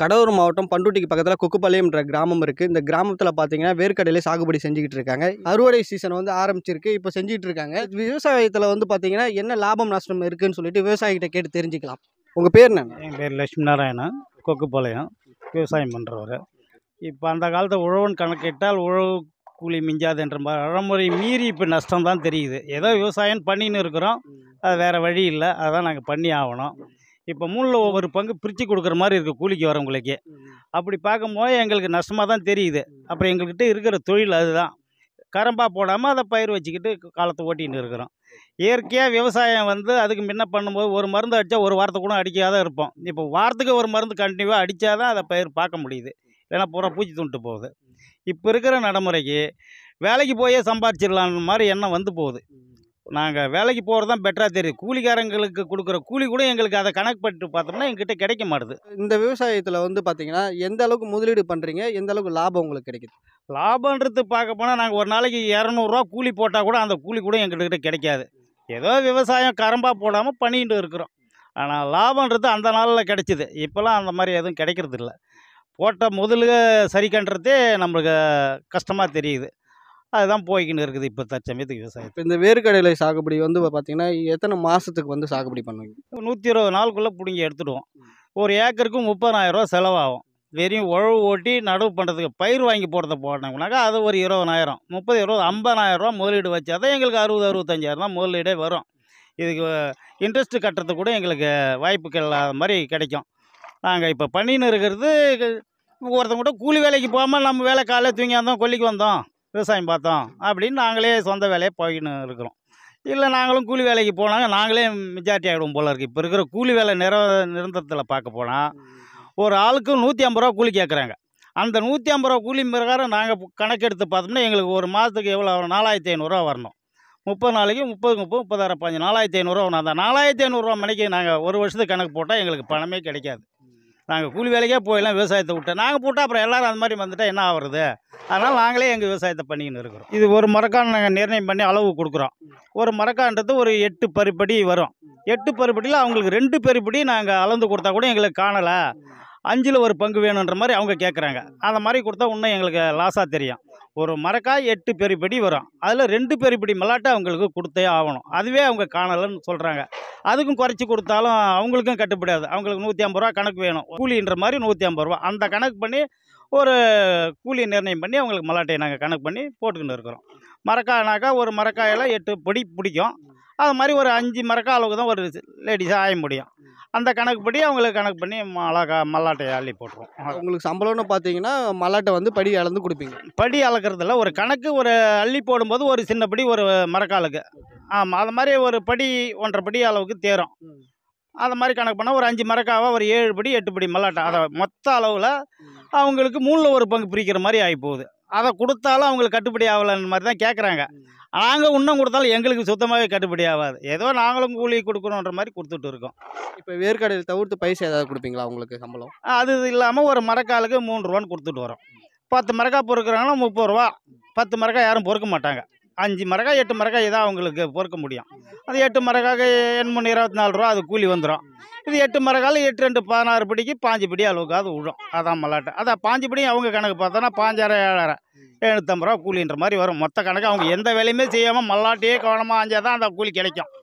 கடலூர் மாவட்டம் பண்டூட்டிக்கு பக்கத்தில் கொக்குப்பாளையம்ன்ற கிராமம் இருக்குது இந்த கிராமத்தில் பார்த்தீங்கன்னா வேர்க்கடலை சாகுபடி செஞ்சுக்கிட்டு இருக்காங்க அறுவடை சீசன் வந்து ஆரம்பிச்சிருக்கு இப்போ செஞ்சுட்டு இருக்காங்க விவசாயத்தில் வந்து பார்த்தீங்கன்னா என்ன லாபம் நஷ்டம் இருக்குதுன்னு சொல்லிட்டு விவசாயிகிட்ட கேட்டு தெரிஞ்சுக்கலாம் உங்கள் பேர் என்ன என் பேர் லட்சுமி நாராயணன் கொக்குப்பாளையம் விவசாயம் பண்ணுறவர் இப்போ அந்த காலத்தை உழவன் கணக்கிட்டால் உழவு கூலி மிஞ்சாது என்ற அறமுறை மீறி இப்போ நஷ்டம் தான் தெரியுது ஏதோ விவசாயம் பண்ணின்னு இருக்கிறோம் அது வேறு வழி இல்லை அதான் நாங்கள் பண்ணி ஆகணும் இப்போ மூணில் ஒவ்வொரு பங்கு பிரித்து கொடுக்குற மாதிரி இருக்குது கூலிக்கு வரவங்களுக்கு அப்படி பார்க்கும்போது எங்களுக்கு நஷ்டமாக தான் தெரியுது அப்புறம் எங்கள்கிட்ட இருக்கிற தொழில் அதுதான் கரம்பாக போடாமல் அதை பயிர் வச்சுக்கிட்டு காலத்தை ஓட்டின்னு இருக்கிறோம் இயற்கையாக விவசாயம் வந்து அதுக்கு முன்ன பண்ணும்போது ஒரு மருந்து அடித்தா ஒரு வாரத்தை கூட அடிக்காத இருப்போம் இப்போ வாரத்துக்கு ஒரு மருந்து கண்டினியூவாக அடித்தா தான் அதை பயிர் பார்க்க முடியுது ஏன்னா பூரா பூச்சி துண்டு போகுது இப்போ இருக்கிற நடைமுறைக்கு வேலைக்கு போயே சம்பாரிச்சிடலான்னு மாதிரி எண்ணம் வந்து போகுது நாங்கள் வேலைக்கு போகிறது தான் பெட்டராக தெரியும் கூலிக்காரங்களுக்கு கொடுக்குற கூலி கூட எங்களுக்கு அதை கணக்கு பண்ணிட்டு பார்த்தோம்னா எங்கிட்ட கிடைக்க மாட்டுது இந்த விவசாயத்தில் வந்து பார்த்தீங்கன்னா எந்த அளவுக்கு முதலீடு பண்ணுறீங்க எந்த அளவுக்கு லாபம் உங்களுக்கு கிடைக்குது லாபன்றது பார்க்க போனால் நாங்கள் ஒரு நாளைக்கு இரநூறுவா கூலி போட்டால் கூட அந்த கூலி கூட எங்கள்கிட்ட கிடைக்காது ஏதோ விவசாயம் கரம்பாக போடாமல் பண்ணிட்டு இருக்கிறோம் ஆனால் லாபன்றது அந்த நாளில் கிடைச்சிது இப்போல்லாம் அந்த மாதிரி எதுவும் கிடைக்கிறது இல்லை போட்ட முதலு சரி கண்டுறதே நம்மளுக்கு கஷ்டமாக தெரியுது அதுதான் போய்கின்னு இருக்குது இப்போ தற்சமயத்துக்கு விவசாயம் இப்போ இந்த வேர்க்கடலை சாகுபடி வந்து பார்த்தீங்கன்னா எத்தனை மாதத்துக்கு வந்து சாகுபடி பண்ணுவீங்க நூற்றி இருபது நாளுக்குள்ளே பிடுங்கி எடுத்துடுவோம் ஒரு ஏக்கருக்கு முப்பதாயிரரூவா செலவாகும் வெறும் உழவு ஓட்டி நடவு பண்ணுறதுக்கு பயிர் வாங்கி போடுறத போனோம்னாக்கா அது ஒரு இருபதாயிரம் முப்பது இருபது ஐம்பதாயிரரூவா முதலீடு வச்சாதான் தான் எங்களுக்கு அறுபது அறுபத்தஞ்சாயிரம் முதலீடே வரும் இதுக்கு இன்ட்ரெஸ்ட்டு கட்டுறதுக்கு கூட எங்களுக்கு வாய்ப்புகள் இல்லாத மாதிரி கிடைக்கும் நாங்கள் இப்போ பண்ணின்னு இருக்கிறது ஒருத்தங்க கூட கூலி வேலைக்கு போகாமல் நம்ம வேலை காலையில் தூங்கி இருந்தோம் கொல்லிக்கு வந்தோம் விவசாயம் பார்த்தோம் அப்படின்னு நாங்களே சொந்த வேலையை போயின்னு இருக்கிறோம் இல்லை நாங்களும் கூலி வேலைக்கு போனாங்க நாங்களே மெஜாரிட்டி ஆகிடுவோம் போல இருக்குது இப்போ இருக்கிற கூலி வேலை நிற நிரந்தரத்தில் பார்க்க போனால் ஒரு ஆளுக்கு நூற்றி ஐம்பது ரூபா கூலி கேட்குறாங்க அந்த நூற்றி ஐம்பது ரூபா கூலி பிரகாரம் நாங்கள் கணக்கெடுத்து பார்த்தோம்னா எங்களுக்கு ஒரு மாதத்துக்கு எவ்வளோ வரும் நாலாயிரத்தி ஐநூறுரூவா வரணும் முப்பது நாளைக்கு முப்பது முப்பது முப்பதாயிரம் பாஞ்சு நாலாயிரத்தி ஐநூறுரூவா வரணும் அந்த நாலாயிரத்தி ஐநூறுரூவா மணிக்கு நாங்கள் ஒரு வருஷத்துக்கு கணக்கு போட்டால் எங்களுக்கு பணமே கிடைக்காது நாங்கள் கூலி வேலைக்கே போயிடலாம் விவசாயத்தை விட்டோம் நாங்கள் போட்டால் அப்புறம் எல்லோரும் அந்த மாதிரி வந்துட்டால் என்ன ஆகுறது அதனால் நாங்களே எங்கள் விவசாயத்தை பண்ணிக்கின்னு இருக்கிறோம் இது ஒரு மரக்கான் நாங்கள் நிர்ணயம் பண்ணி அளவு கொடுக்குறோம் ஒரு மரக்கான்றது ஒரு எட்டு பருப்படி வரும் எட்டு பருப்படியில் அவங்களுக்கு ரெண்டு பருப்படி நாங்கள் அளந்து கொடுத்தா கூட எங்களுக்கு காணலை அஞ்சில் ஒரு பங்கு வேணுன்ற மாதிரி அவங்க கேட்குறாங்க அந்த மாதிரி கொடுத்தா இன்னும் எங்களுக்கு லாஸாக தெரியும் ஒரு மரக்காய் எட்டு பெருப்படி வரும் அதில் ரெண்டு பெருப்படி மல்லாட்டை அவங்களுக்கு கொடுத்தே ஆகணும் அதுவே அவங்க காணலைன்னு சொல்கிறாங்க அதுக்கும் குறைச்சி கொடுத்தாலும் அவங்களுக்கும் கட்டுப்படாது அவங்களுக்கு நூற்றி ஐம்பது ரூபா கணக்கு வேணும் கூலின்ற மாதிரி நூற்றி ஐம்பது ரூபா அந்த கணக்கு பண்ணி ஒரு கூலி நிர்ணயம் பண்ணி அவங்களுக்கு மல்லாட்டையை நாங்கள் கணக்கு பண்ணி போட்டுக்கிட்டு இருக்கிறோம் மரக்காய்னாக்கா ஒரு மரக்காயெல்லாம் எட்டு பொடி பிடிக்கும் அது மாதிரி ஒரு அஞ்சு மரக்காய் அளவுக்கு தான் ஒரு லேடிஸாக ஆய முடியும் அந்த கணக்குப்படி அவங்களுக்கு கணக்கு பண்ணி அழகா மல்லாட்டை அள்ளி போட்டுருவோம் உங்களுக்கு சம்பளம்னு பார்த்தீங்கன்னா மல்லாட்டை வந்து படி அளந்து கொடுப்பீங்க படி அளக்கிறதுல ஒரு கணக்கு ஒரு அள்ளி போடும்போது ஒரு சின்னப்படி ஒரு மரக்காலுக்கு ஆமாம் அது மாதிரி ஒரு படி ஒன்றரை படி அளவுக்கு தேரும் அது மாதிரி கணக்கு பண்ணால் ஒரு அஞ்சு மரக்காவாக ஒரு ஏழு படி எட்டு படி மல்லாட்டை அதை மொத்த அளவில் அவங்களுக்கு மூணில் ஒரு பங்கு பிரிக்கிற மாதிரி ஆகி போகுது அதை கொடுத்தாலும் அவங்களுக்கு கட்டுப்படி ஆகலன்னு மாதிரி தான் கேட்குறாங்க நாங்கள் இன்னும் கொடுத்தாலும் எங்களுக்கு சுத்தமாகவே கட்டுப்படி ஆகாது ஏதோ நாங்களும் கூலி கொடுக்கணுன்ற மாதிரி கொடுத்துட்டு இருக்கோம் இப்போ வேர்க்கடையில் தவிர்த்து பைசா ஏதாவது கொடுப்பீங்களா உங்களுக்கு சம்பளம் அது இல்லாமல் ஒரு மரக்காலுக்கு மூணு ரூபான்னு கொடுத்துட்டு வரோம் பத்து மரக்கா பொறுக்கிறாங்கன்னா முப்பது ரூபா பத்து மரக்கா யாரும் பொறுக்க மாட்டாங்க அஞ்சு மரகா எட்டு மரகா தான் அவங்களுக்கு பொறுக்க முடியும் அது எட்டு மரகாக எண்மணி இருபத்தி நாலு ரூபா அது கூலி வந்துடும் இது எட்டு மரகால் எட்டு ரெண்டு பதினாறு பிடிக்கு பாஞ்சு பிடி அளவுக்கு அது விழும் அதான் மல்லாட்டை அதான் பாஞ்சு பிடி அவங்க கணக்கு பார்த்தோன்னா பாஞ்சாயிரம் ஏழாயிரம் எழுநூற்றம்பது ரூபா கூலின்ற மாதிரி வரும் மொத்த கணக்கு அவங்க எந்த வேலையுமே செய்யாமல் மல்லாட்டையே கவனமாக அஞ்சால் தான் அந்த கூலி கிடைக்கும்